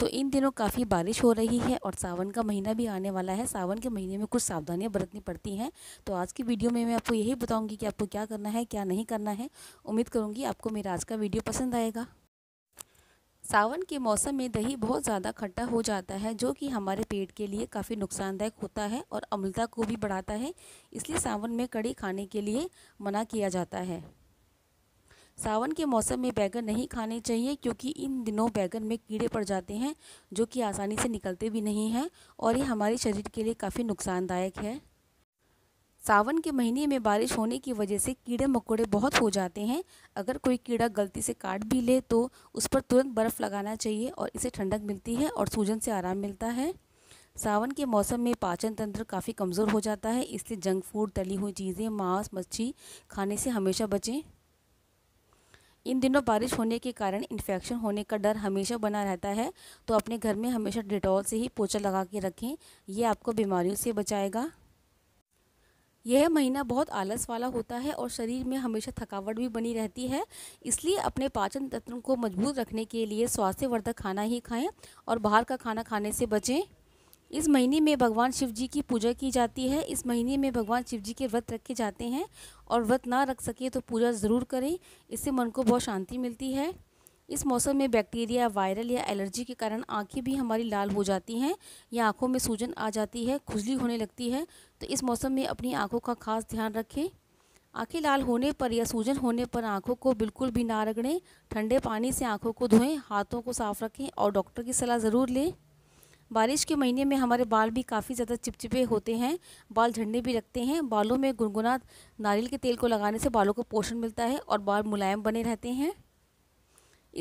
तो इन दिनों काफ़ी बारिश हो रही है और सावन का महीना भी आने वाला है सावन के महीने में कुछ सावधानियाँ बरतनी पड़ती हैं तो आज की वीडियो में मैं आपको यही बताऊँगी कि आपको क्या करना है क्या नहीं करना है उम्मीद करूँगी आपको मेरा आज का वीडियो पसंद आएगा सावन के मौसम में दही बहुत ज़्यादा खट्टा हो जाता है जो कि हमारे पेट के लिए काफ़ी नुकसानदायक होता है और अम्लता को भी बढ़ाता है इसलिए सावन में कड़ी खाने के लिए मना किया जाता है सावन के मौसम में बैगन नहीं खाने चाहिए क्योंकि इन दिनों बैगन में कीड़े पड़ जाते हैं जो कि आसानी से निकलते भी नहीं हैं और ये हमारे शरीर के लिए काफ़ी नुकसानदायक है सावन के महीने में बारिश होने की वजह से कीड़े मकोड़े बहुत हो जाते हैं अगर कोई कीड़ा गलती से काट भी ले तो उस पर तुरंत बर्फ़ लगाना चाहिए और इसे ठंडक मिलती है और सूजन से आराम मिलता है सावन के मौसम में पाचन तंत्र काफ़ी कमज़ोर हो जाता है इसलिए जंक फूड तली हुई चीज़ें मांस मच्छी खाने से हमेशा बचें इन दिनों बारिश होने के कारण इन्फेक्शन होने का डर हमेशा बना रहता है तो अपने घर में हमेशा डिटॉल से ही पोछा लगा के रखें यह आपको बीमारियों से बचाएगा यह महीना बहुत आलस वाला होता है और शरीर में हमेशा थकावट भी बनी रहती है इसलिए अपने पाचन तंत्र को मजबूत रखने के लिए स्वास्थ्यवर्धक खाना ही खाएं और बाहर का खाना खाने से बचें इस महीने में भगवान शिव जी की पूजा की जाती है इस महीने में भगवान शिव जी के व्रत रखे जाते हैं और व्रत ना रख सके तो पूजा ज़रूर करें इससे मन को बहुत शांति मिलती है इस मौसम में बैक्टीरिया वायरल या एलर्जी के कारण आंखें भी हमारी लाल हो जाती हैं या आंखों में सूजन आ जाती है खुजली होने लगती है तो इस मौसम में अपनी आंखों का खास ध्यान रखें आंखें लाल होने पर या सूजन होने पर आंखों को बिल्कुल भी ना रगड़ें ठंडे पानी से आंखों को धोएं हाथों को साफ रखें और डॉक्टर की सलाह ज़रूर लें बारिश के महीने में हमारे बाल भी काफ़ी ज़्यादा चिपचिपे होते हैं बाल झड़ने भी लगते हैं बालों में गुनगुना नारियल के तेल को लगाने से बालों को पोषण मिलता है और बाल मुलायम बने रहते हैं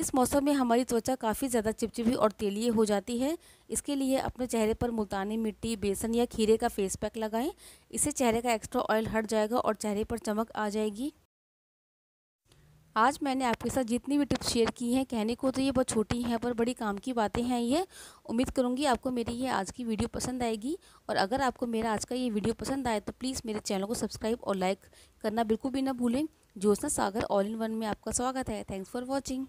इस मौसम में हमारी त्वचा काफ़ी ज़्यादा चिपचिपी और तेलीय हो जाती है इसके लिए अपने चेहरे पर मुल्तानी मिट्टी बेसन या खीरे का फेस पैक लगाएं इससे चेहरे का एक्स्ट्रा ऑयल हट जाएगा और चेहरे पर चमक आ जाएगी आज मैंने आपके साथ जितनी भी टिप्स शेयर की हैं कहने को तो ये बहुत छोटी हैं पर बड़ी काम की बातें हैं ये उम्मीद करूँगी आपको मेरी ये आज की वीडियो पसंद आएगी और अगर आपको मेरा आज का ये वीडियो पसंद आए तो प्लीज़ मेरे चैनल को सब्सक्राइब और लाइक करना बिल्कुल भी ना भूलें Jyotna Sagar all in one में आपका स्वागत है थैंक्स फॉर वॉचिंग